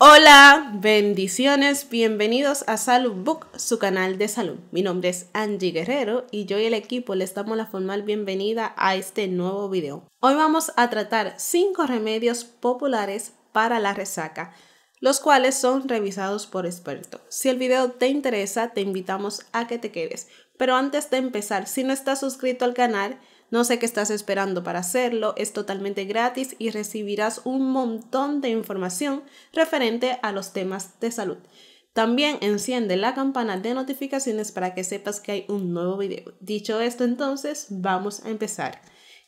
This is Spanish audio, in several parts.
Hola, bendiciones, bienvenidos a Salud Book, su canal de salud. Mi nombre es Angie Guerrero y yo y el equipo les damos la formal bienvenida a este nuevo video. Hoy vamos a tratar 5 remedios populares para la resaca, los cuales son revisados por expertos. Si el video te interesa, te invitamos a que te quedes. Pero antes de empezar, si no estás suscrito al canal, no sé qué estás esperando para hacerlo, es totalmente gratis y recibirás un montón de información referente a los temas de salud. También enciende la campana de notificaciones para que sepas que hay un nuevo video. Dicho esto, entonces vamos a empezar.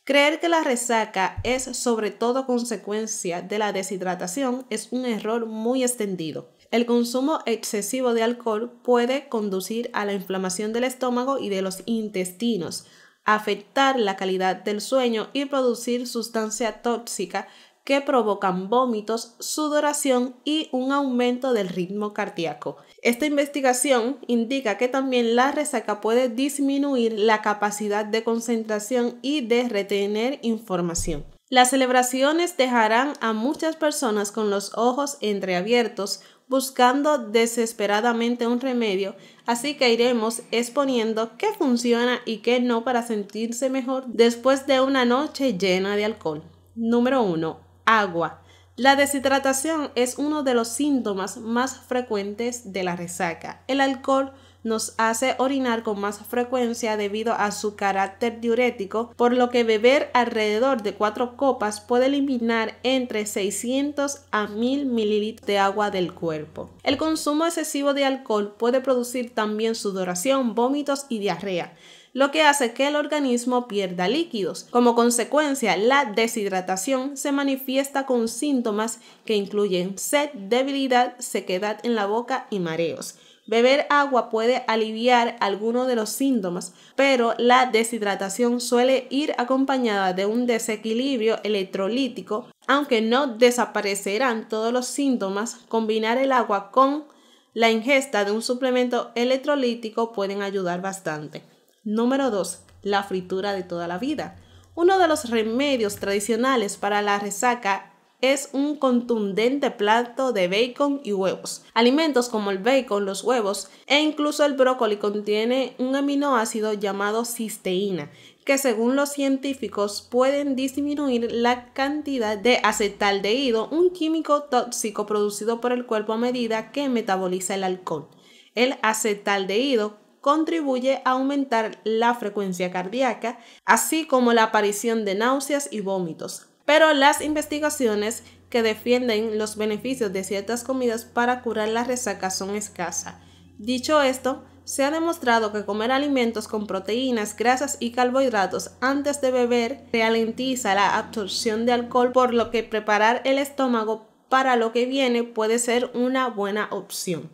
Creer que la resaca es sobre todo consecuencia de la deshidratación es un error muy extendido. El consumo excesivo de alcohol puede conducir a la inflamación del estómago y de los intestinos, afectar la calidad del sueño y producir sustancia tóxica que provocan vómitos, sudoración y un aumento del ritmo cardíaco. Esta investigación indica que también la resaca puede disminuir la capacidad de concentración y de retener información. Las celebraciones dejarán a muchas personas con los ojos entreabiertos buscando desesperadamente un remedio así que iremos exponiendo qué funciona y qué no para sentirse mejor después de una noche llena de alcohol. Número 1. Agua. La deshidratación es uno de los síntomas más frecuentes de la resaca. El alcohol nos hace orinar con más frecuencia debido a su carácter diurético, por lo que beber alrededor de cuatro copas puede eliminar entre 600 a 1000 ml de agua del cuerpo. El consumo excesivo de alcohol puede producir también sudoración, vómitos y diarrea lo que hace que el organismo pierda líquidos. Como consecuencia, la deshidratación se manifiesta con síntomas que incluyen sed, debilidad, sequedad en la boca y mareos. Beber agua puede aliviar algunos de los síntomas, pero la deshidratación suele ir acompañada de un desequilibrio electrolítico. Aunque no desaparecerán todos los síntomas, combinar el agua con la ingesta de un suplemento electrolítico pueden ayudar bastante. Número 2. La fritura de toda la vida. Uno de los remedios tradicionales para la resaca es un contundente plato de bacon y huevos. Alimentos como el bacon, los huevos e incluso el brócoli contiene un aminoácido llamado cisteína, que según los científicos pueden disminuir la cantidad de acetaldehído, un químico tóxico producido por el cuerpo a medida que metaboliza el alcohol. El acetaldehído contribuye a aumentar la frecuencia cardíaca, así como la aparición de náuseas y vómitos pero las investigaciones que defienden los beneficios de ciertas comidas para curar la resaca son escasas. Dicho esto, se ha demostrado que comer alimentos con proteínas, grasas y carbohidratos antes de beber ralentiza la absorción de alcohol, por lo que preparar el estómago para lo que viene puede ser una buena opción.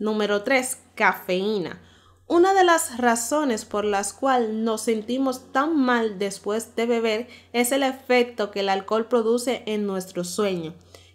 Número 3. Cafeína. Una de las razones por las cuales nos sentimos tan mal después de beber es el efecto que el alcohol produce en nuestro sueño,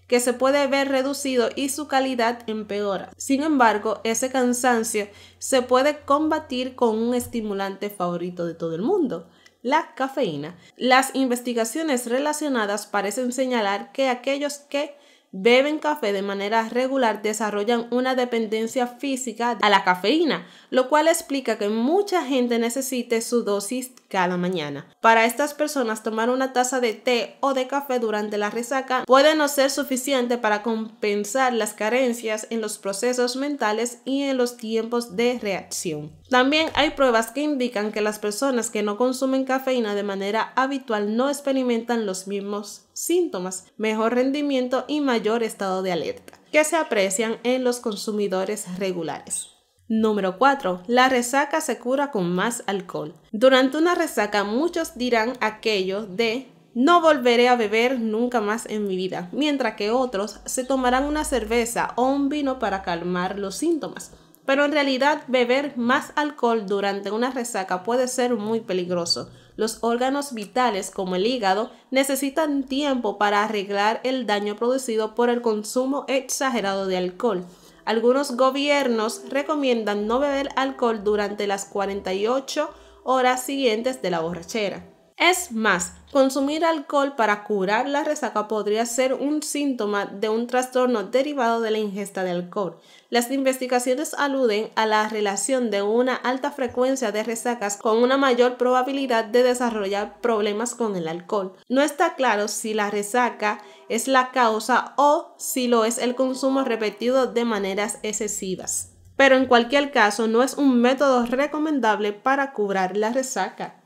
que se puede ver reducido y su calidad empeora. Sin embargo, ese cansancio se puede combatir con un estimulante favorito de todo el mundo, la cafeína. Las investigaciones relacionadas parecen señalar que aquellos que beben café de manera regular desarrollan una dependencia física a la cafeína, lo cual explica que mucha gente necesite su dosis cada mañana. Para estas personas, tomar una taza de té o de café durante la resaca puede no ser suficiente para compensar las carencias en los procesos mentales y en los tiempos de reacción. También hay pruebas que indican que las personas que no consumen cafeína de manera habitual no experimentan los mismos síntomas, mejor rendimiento y mayor estado de alerta que se aprecian en los consumidores regulares. Número 4. La resaca se cura con más alcohol. Durante una resaca muchos dirán aquello de no volveré a beber nunca más en mi vida, mientras que otros se tomarán una cerveza o un vino para calmar los síntomas. Pero en realidad beber más alcohol durante una resaca puede ser muy peligroso. Los órganos vitales como el hígado necesitan tiempo para arreglar el daño producido por el consumo exagerado de alcohol. Algunos gobiernos recomiendan no beber alcohol durante las 48 horas siguientes de la borrachera. Es más, consumir alcohol para curar la resaca podría ser un síntoma de un trastorno derivado de la ingesta de alcohol. Las investigaciones aluden a la relación de una alta frecuencia de resacas con una mayor probabilidad de desarrollar problemas con el alcohol. No está claro si la resaca es la causa o si lo es el consumo repetido de maneras excesivas. Pero en cualquier caso no es un método recomendable para curar la resaca.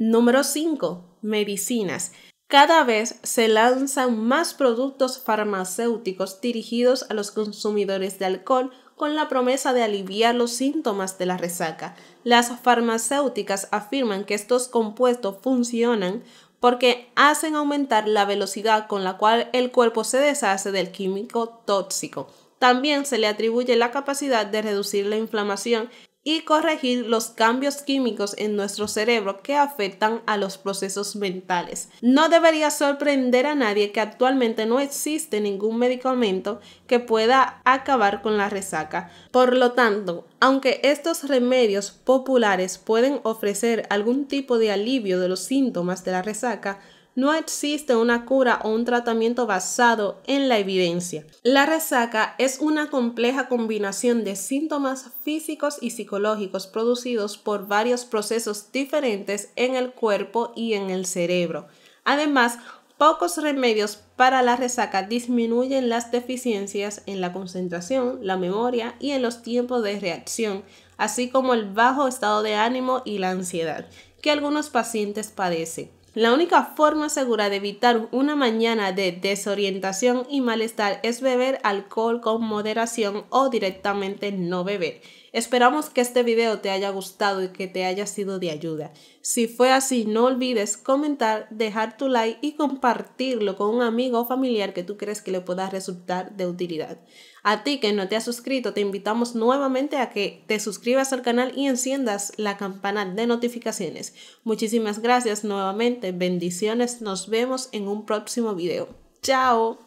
Número 5. Medicinas. Cada vez se lanzan más productos farmacéuticos dirigidos a los consumidores de alcohol con la promesa de aliviar los síntomas de la resaca. Las farmacéuticas afirman que estos compuestos funcionan porque hacen aumentar la velocidad con la cual el cuerpo se deshace del químico tóxico. También se le atribuye la capacidad de reducir la inflamación y corregir los cambios químicos en nuestro cerebro que afectan a los procesos mentales. No debería sorprender a nadie que actualmente no existe ningún medicamento que pueda acabar con la resaca. Por lo tanto, aunque estos remedios populares pueden ofrecer algún tipo de alivio de los síntomas de la resaca, no existe una cura o un tratamiento basado en la evidencia. La resaca es una compleja combinación de síntomas físicos y psicológicos producidos por varios procesos diferentes en el cuerpo y en el cerebro. Además, pocos remedios para la resaca disminuyen las deficiencias en la concentración, la memoria y en los tiempos de reacción, así como el bajo estado de ánimo y la ansiedad que algunos pacientes padecen. La única forma segura de evitar una mañana de desorientación y malestar es beber alcohol con moderación o directamente no beber. Esperamos que este video te haya gustado y que te haya sido de ayuda. Si fue así, no olvides comentar, dejar tu like y compartirlo con un amigo o familiar que tú crees que le pueda resultar de utilidad. A ti que no te has suscrito, te invitamos nuevamente a que te suscribas al canal y enciendas la campana de notificaciones. Muchísimas gracias nuevamente, bendiciones, nos vemos en un próximo video. ¡Chao!